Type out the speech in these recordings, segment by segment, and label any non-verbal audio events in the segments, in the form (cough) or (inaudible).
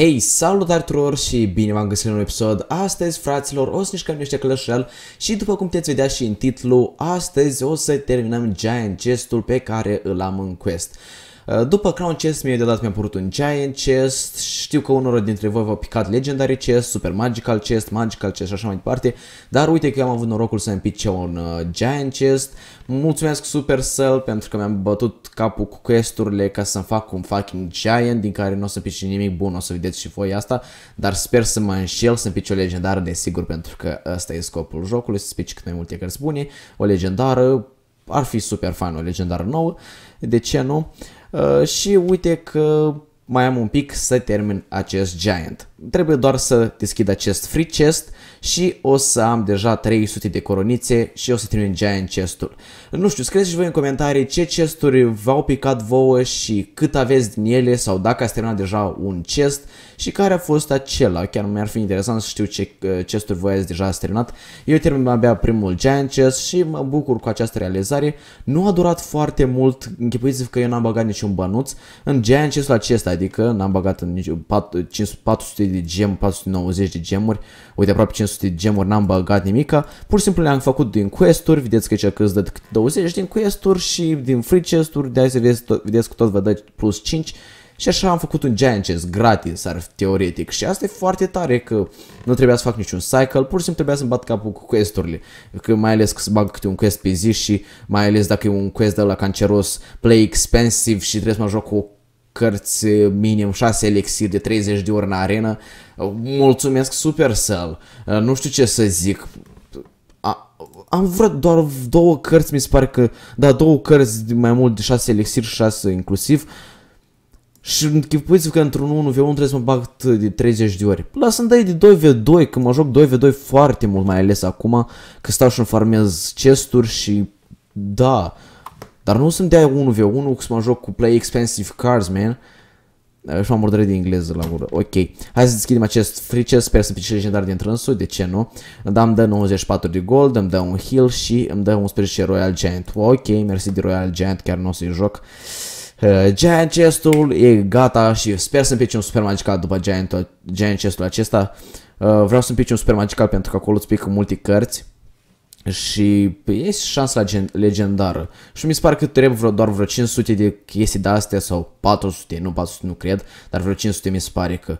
Hei, salutare tuturor și bine v-am găsit la un episod. Astăzi, fraților, o să ne niște clășel și după cum puteți vedea și în titlu, astăzi o să terminăm Giant Chest-ul pe care îl am în quest. Uh, după Crown Chest, mi-a dat mi-a părut un Giant Chest, știu că unor dintre voi v-au picat Legendary Chest, Super Magical Chest, Magical Chest și așa mai departe, dar uite că eu am avut norocul să-mi pice un uh, Giant Chest. Mulțumesc Supercell pentru că mi-am bătut capul cu questurile ca să-mi fac un fucking Giant din care nu o să pice nimic bun, o să vedeți și voi asta, dar sper să mă înșel să-mi pice o legendară, desigur, pentru că ăsta e scopul jocului, să pice cât mai multe cărți bune, o legendară, ar fi super fan o legendară nouă, de ce nu? Uh, Uh, și uite că mai am un pic să termin acest Giant. Trebuie doar să deschid acest free chest și o să am deja 300 de coronițe și o să trimit giant chestul. Nu știu, scrieți și voi în comentarii ce chesturi v-au picat vouă și cât aveți din ele sau dacă ați terminat deja un chest și care a fost acela. Chiar mi-ar fi interesant să știu ce uh, chesturi voi ați deja ați terminat. Eu termin abia primul giant chest și mă bucur cu această realizare. Nu a durat foarte mult, închipuiți-vă că eu n-am bagat niciun bănuț în giant chestul acesta, adică n-am bagat în 400 de gem, 490 de gemuri, uite aproape 500 de gemuri, n-am băgat nimica, pur și simplu le-am făcut din quest-uri, vedeți că aici că îți dă 20 din quest-uri și din free chest-uri, de azi vedeți, vedeți că tot vă dă plus 5 și așa am făcut un giant chest gratis, ar fi teoretic. Și asta e foarte tare că nu trebuia să fac niciun cycle, pur și simplu trebuia să-mi bat capul cu quest-urile. Că mai ales că să bag câte un quest pe zi și mai ales dacă e un quest de la canceros, play expensive și trebuie să mă joc cu cărți eh, minim, 6 elixiri de 30 de ori în arenă. Eh, mulțumesc super săl. Eh, nu știu ce să zic. am vrut doar două cărți, mi se pare că... Da, două cărți de mai mult de 6 elixiri și 6 inclusiv. Și închipuiți-vă că într-un 1v1 trebuie să mă bag de 30 de ori. Lasă-mi dai de 2v2, că mă joc 2v2 foarte mult, mai ales acum, că stau și-mi farmez chesturi și... Da, uh, dar nu sunt de 1v1 cum mă joc cu Play Expensive Cars, man. Și m-am murdărit de engleză la gură. Ok. Hai să deschidem acest frice. Sper să pice legendar din trânsul. De ce nu? Da, îmi dă 94 de gold, îmi dă un heal și îmi dă 11 Royal Giant. Ok, mersi de Royal Giant. Chiar nu o să-i joc. Uh, Giant chestul e gata și sper să-mi pice un super magical după Giant, Giant chestul acesta. Uh, vreau să-mi pice un super magical pentru că acolo îți pică multe cărți și păi, e șansa legendară. Și mi se pare că trebuie vreo, doar vreo 500 de chestii de astea sau 400, nu 400 nu cred, dar vreo 500 mi se pare că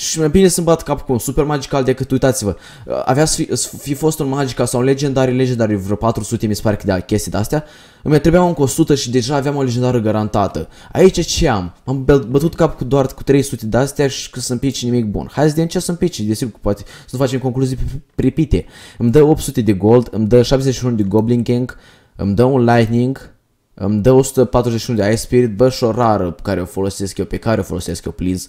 și mai bine să-mi bat capul cu un super magical decât, uitați-vă, avea să fi, să fi fost un magical sau un legendary, legendary vreo 400 mi se pare că de chestii de-astea. Îmi trebuia un 100 și deja aveam o legendară garantată. Aici ce am? am bătut cap cu doar cu 300 de-astea și că să-mi pici nimic bun. Hai să vedem ce să-mi pici, desigur că poate să nu facem concluzii pripite. Îmi dă 800 de gold, îmi dă 71 de goblin gang, îmi dă un lightning, îmi dă 141 de ice spirit, bă, și o rară pe care o folosesc eu, pe care o folosesc eu, please.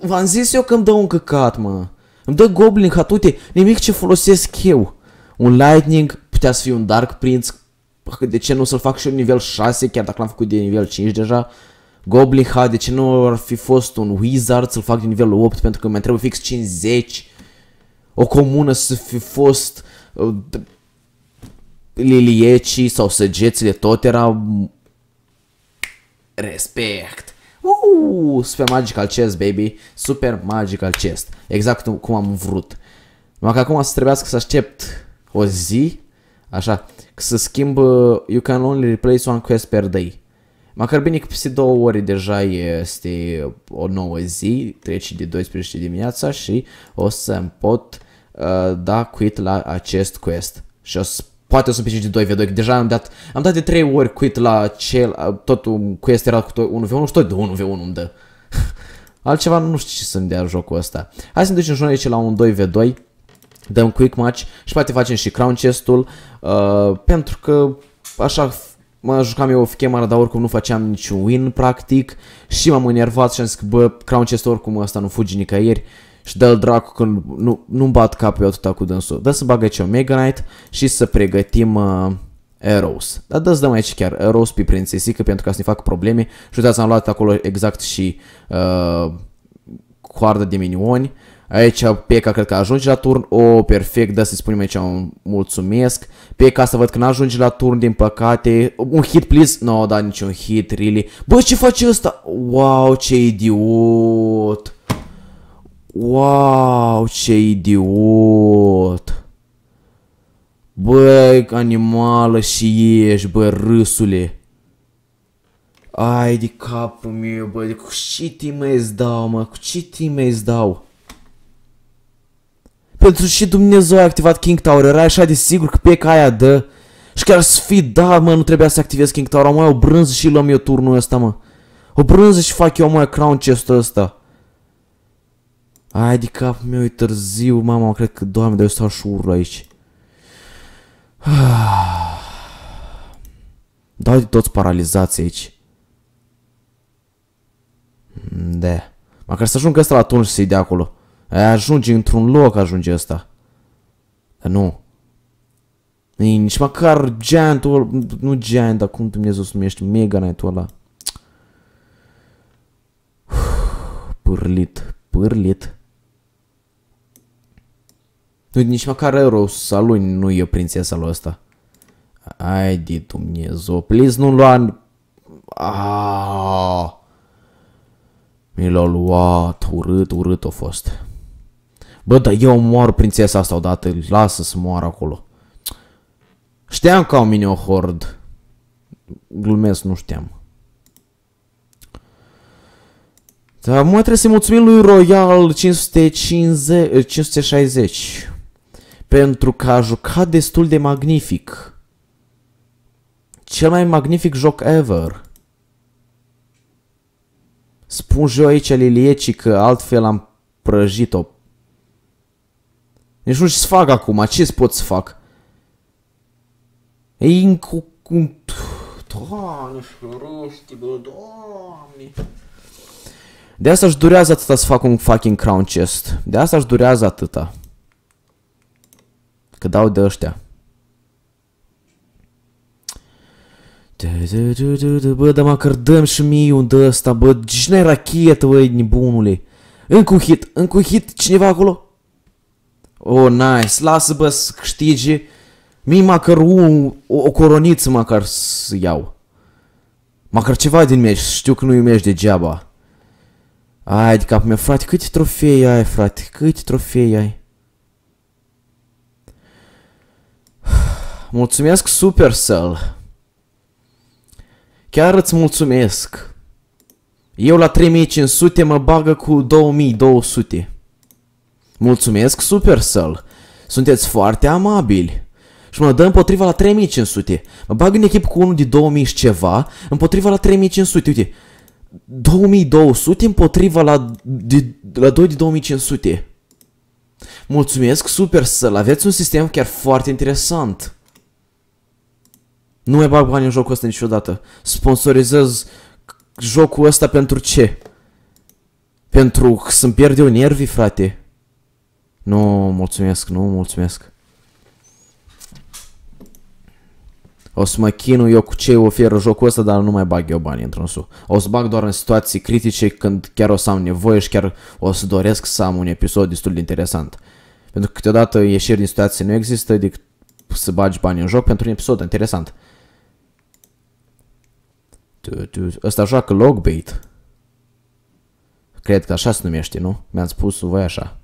V-am zis eu că îmi dă un căcat, mă. Îmi dă goblin uite, nimic ce folosesc eu. Un lightning putea să fie un dark prince. Păi de ce nu să-l fac și eu nivel 6, chiar dacă l-am făcut de nivel 5 deja? Goblin hat, de ce nu ar fi fost un wizard să-l fac de nivel 8 pentru că mi trebuit fix 50? O comună să fi fost... Uh, liliecii sau săgețile tot era respect. Uh, super magical chest, baby. Super magical chest. Exact cum am vrut. Numai că acum să trebuiască să aștept o zi, așa, să schimb uh, You can only replace one quest per day. Măcar bine că peste două ori deja este o nouă zi, trece de 12 dimineața și o să mi pot uh, da quit la acest quest. Și o să poate o să-mi de 2v2, deja am dat, am dat de 3 ori quit la cel, tot quest era cu 1v1 și tot de 1v1 îmi dă. (laughs) Altceva nu știu ce să-mi dea jocul ăsta. Hai să ne ducem și aici la un 2v2, dăm quick match și poate facem și crown chest-ul, uh, pentru că așa mă jucam eu off camera, dar oricum nu făceam niciun win practic și m-am enervat și am zis că bă, crown chest oricum ăsta nu fugi nicăieri și dă-l dracu când nu, nu-mi bat capul eu atâta cu dânsul. Dă să bagă aici Omega Knight și să pregătim uh, Eros. Dar dă să dăm aici chiar Arrows pe prințesică pentru ca să ne facă probleme. Și uitați, am luat acolo exact și uh, coardă de minioni. Aici Peca cred că ajunge la turn. O, oh, perfect, da să-i spunem aici un mulțumesc. Peca să văd că n-ajunge la turn, din păcate. Un hit, please. No, da, niciun hit, really. Bă, ce face ăsta? Wow, ce idiot! Wow, ce idiot! Băi, animală și ești, bă, râsule! Ai de capul meu, bă, de cu ce timp îți dau, mă, cu ce timp îți dau? Pentru ce Dumnezeu a activat King Tower? Era așa de sigur că pe aia dă. Și chiar să fi da, mă, nu trebuia să activez King Tower. Am mai o brânză și luăm eu turnul ăsta, mă. O brânză și fac eu, mă, crown chest-ul ăsta. Ai de capul meu, e târziu, mama, cred că, doamne, de eu stau și urlă aici. (sighs) Dau de toți paralizați aici. Da. Măcar să ajung ăsta la și să-i de acolo. Ajunge într-un loc, ajunge ăsta. Dar nu. Nici măcar giantul, nu giant, dar cum Dumnezeu să numești, mega knight ăla. (sighs) Pârlit, pârlit. Nu păi nici măcar să lui nu e prințesa lui ăsta. Ai de Dumnezeu, please nu lua... Aaaa. Ah! Mi l-a luat, urât, urât a fost. Bă, dar eu mor prințesa asta odată, lasă să moară acolo. Știam că au mine o hord. Glumesc, nu știam. Dar mă trebuie să mulțumim lui Royal 550, 560 pentru că a jucat destul de magnific. Cel mai magnific joc ever. Spun și eu aici Lilieci că altfel am prăjit-o. Deci nu știu ce să fac acum, ce pot să fac? E incu... Doamne, ferește, bă, doamne... De asta își durează atâta să fac un fucking crown chest. De asta își durează atâta. Că dau de ăștia. Bă, dar măcar dăm și mie un de ăsta, bă, cine deci rachetă, băi, nebunule. Încă un hit, încă un hit, cineva acolo? Oh, nice, lasă, bă, să câștige. Mie măcar un, o, o coroniță măcar să iau. Măcar ceva din meci, știu că nu-i meci degeaba. Ai de cap meu, frate, câte trofei ai, frate, câte trofei ai? Mulțumesc, Supercell! Chiar îți mulțumesc! Eu la 3500 mă bagă cu 2200. Mulțumesc, Supercell! Sunteți foarte amabili! Și mă dă împotriva la 3500. Mă bag în echip cu unul de 2000 și ceva, împotriva la 3500. Uite, 2200 împotriva la, de, la 2 de 2500. Mulțumesc, super să aveți un sistem chiar foarte interesant. Nu mai bag bani în jocul ăsta niciodată. Sponsorizez jocul ăsta pentru ce? Pentru că să-mi pierd eu nervii, frate. Nu, mulțumesc, nu, mulțumesc. O să mă chinu eu cu ce oferă jocul ăsta, dar nu mai bag eu bani într-un su. O să bag doar în situații critice când chiar o să am nevoie și chiar o să doresc să am un episod destul de interesant. Pentru că câteodată ieșiri din situații nu există decât adică să bagi bani în joc pentru un episod interesant tu, tu, ăsta joacă logbait. Cred că așa se numește, nu? Mi-am spus voi așa.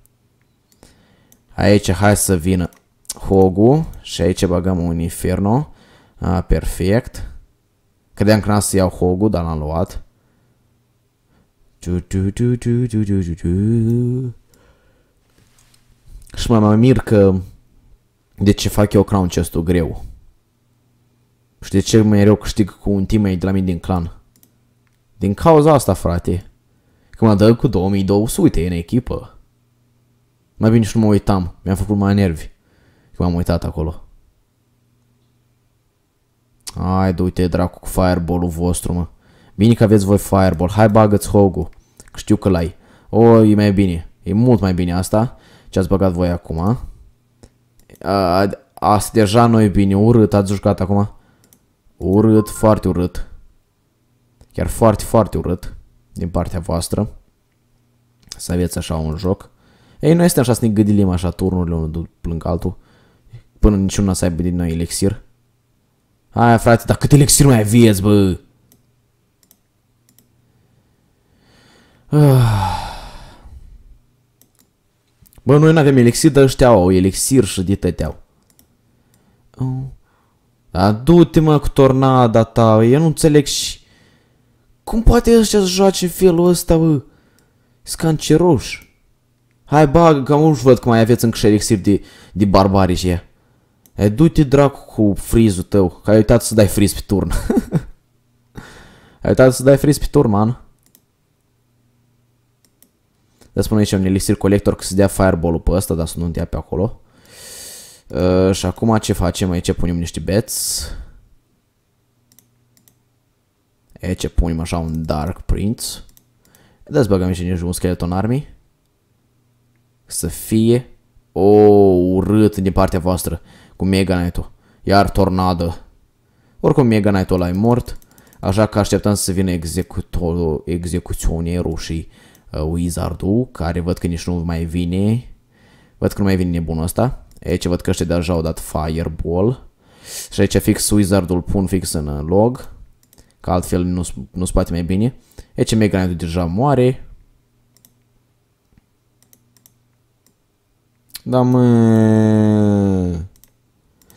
Aici hai să vină Hogu și aici bagăm un Inferno. A, perfect. Credeam că n-am să iau Hogu, dar l-am luat. Și mă mai mir că de ce fac eu crown chest greu. Și de ce mai rău câștig cu un teammate de la mine din clan? Din cauza asta, frate. Că mă dă cu 2200 în echipă. Mai bine și nu mă uitam. Mi-am făcut mai nervi. Că m-am uitat acolo. Hai, du-te, dracu, cu fireball-ul vostru, mă. Bine că aveți voi fireball. Hai, bagă-ți hog Că știu că l-ai. O, e mai bine. E mult mai bine asta. Ce ați băgat voi acum, a? asta deja nu e bine urât. Ați jucat acum? Urât, foarte urât. Chiar foarte, foarte urât din partea voastră să aveți așa un joc. Ei, noi suntem așa să ne gâdilim așa turnurile unul lângă altul până niciuna să aibă din noi elixir. Hai frate, dar cât elixir mai aveți, bă? (sighs) Bă, noi nu avem elixir, dar ăștia au elixir și de tăteau. Da, du-te mă cu tornada ta, eu nu înțeleg și... Cum poate ăștia să joace în felul ăsta, bă? Scanceroș. Hai, bagă, că nu văd că mai aveți încă șerixiri de, de barbarii și ea. E, du-te dracu cu frizul tău, că ai uitat să dai friz pe turn. (laughs) ai uitat să dai friz pe turn, man. Dar spune aici un elixir collector că se dea fireball-ul pe ăsta, dar să nu-mi dea pe acolo. Uh, și acum ce facem? Aici punem niște bets. Aici punem așa un Dark Prince. Dați băgăm și nici un Skeleton Army. Să fie o oh, urât din partea voastră cu Mega Knight-ul. Iar tornadă. Oricum Mega Knight-ul ăla e mort. Așa că așteptăm să vină executorul, execuționierul și uh, Wizard-ul, care văd că nici nu mai vine. Văd că nu mai vine nebunul ăsta. Aici văd că ăștia deja au dat Fireball. Și aici fix Wizard-ul pun fix în uh, log. Că altfel nu, nu poate mai bine. Aici Mega deja moare. Da, mă...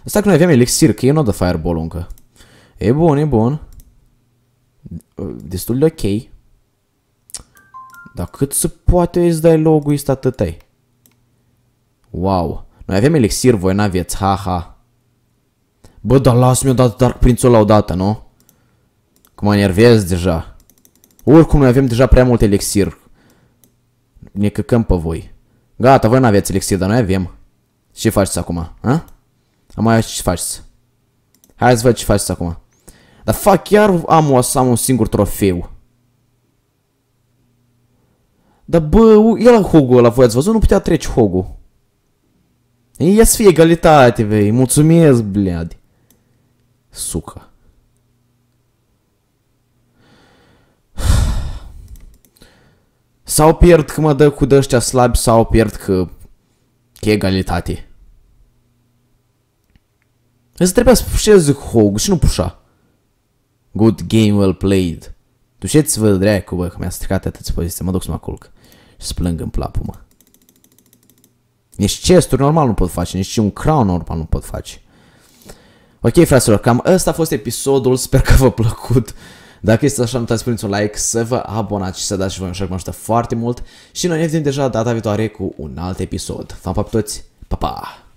Asta că noi aveam elixir, că e nu dă fireball încă. E bun, e bun. Destul de ok. Dar cât se poate să dai logul ăsta atâtai? Wow. Noi avem elixir, voi n-aveți, ha. Bă, dar las mi-o dată, Dark Prince-ul la odată, nu? Cum mă enervez deja. Oricum, noi avem deja prea mult elixir. Ne căcăm pe voi. Gata, voi n-aveți elixir, dar noi avem. Ce faceți acum, a? Am mai ce faceți. Hai să văd ce faceți acum. Dar fac chiar am, o, am un singur trofeu. Dar bă, el hogul ăla, voi ați văzut? Nu putea trece hogul. Ia să fie egalitate, vei. Mulțumesc, blead. Suca. Sau pierd că mă dă cu dăștia slabi, sau pierd că... Că e egalitate. Îți trebuia să pușezi cu Hog și nu pușa. Good game well played. Duceți-vă, dracu, bă, că mi-a stricat atâția poziții. Mă duc să mă culc. Și să plâng în plapul, nici chesturi normal nu pot face, nici un crown normal nu pot face. Ok, fraților, cam ăsta a fost episodul, sper că v-a plăcut. Dacă este așa, nu uitați să un like, să vă abonați și să dați și voi un share, mă ajută foarte mult. Și noi ne vedem deja data viitoare cu un alt episod. V-am pa pe toți, pa, pa!